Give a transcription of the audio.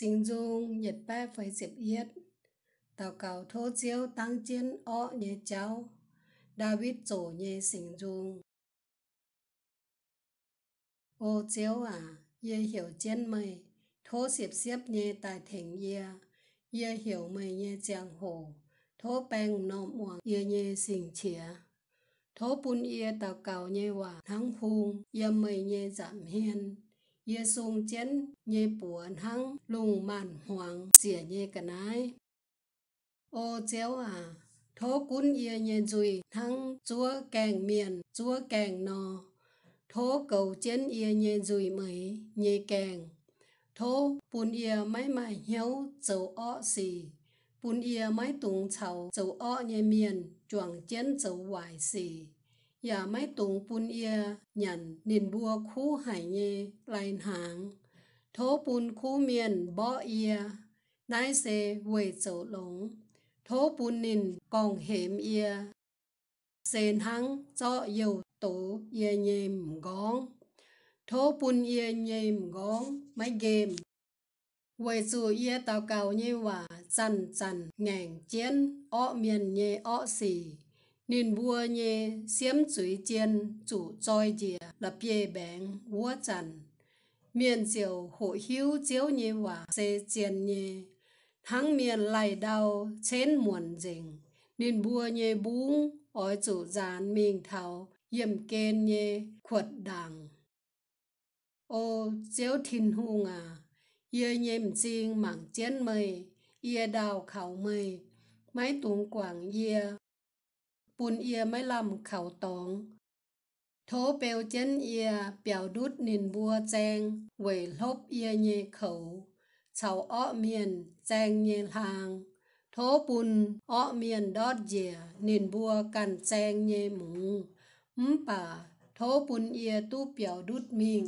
sinh dung nhật ba phải diệp yết tàu cầu thô chiếu tăng chiến ọ nhé cháu David chỗ nhé sinh dung ô chiếu à ye hiểu chiến mày thô xếp xếp nhé tài thành ye ye hiểu mày nhé chàng hồ thô bèng nọ muang ye nhé sinh chía thô bún ye tàu cầu nhé hòa thắng hùng ye mày nhé giảm hiền ye sung chen ye buan hang lung man xỉa chia ye kanai ô chéo à thố cún ye ye dùi hăng chúa càng miền chúa càng nò thố cầu chén ye ye dùi mấy ye càng thố bùn ye mãi mãi hiếu châu ọ xì bùn ye mãi tùng chảo châu ọ ye miền chuồng chén châu hoài xì อย่าไม่ตุงปุนเอียหยันนินบัวคู่หายเยไลนหางโทปุนคู่เมียนบ่อเอียนายเซเวโจหลงโทปุนนินกองเหมเอียเซนหังเจาะเยวโตเอียเยมกองโทปุนเอียเยมกองไม่เกมเวจูเอียตาวเกาเยว่าจันจันแง่งเจียนอ้อเมียนเยอ้อสี nên vua nhé xiêm chuối chiên chủ choi dìa lập ye bèn vua trần miền diều hộ hiếu chiếu nhé và xe chiên nhé thắng miền lại đau chén muộn rình nên vua nhé búng ở chủ giàn mình thảo yểm kên nhé khuất đằng ô chiếu thiên hung à yê nhem chinh mảng chén mây yê đào khảo mây mái tuồng quảng yê ปุนเอียไม่ลำเข่าตอง โทเปลเจนเอีย เปียวดุดนินบัวแจงเวลบเอียเยเขาเฉาอ้อเมียนแจงเยทาง โทปุนอ้อเมียนดอดเยียนินบัวกันแจงเยหมูมป่า โทปุนเอียตู้เปียวดุดมิง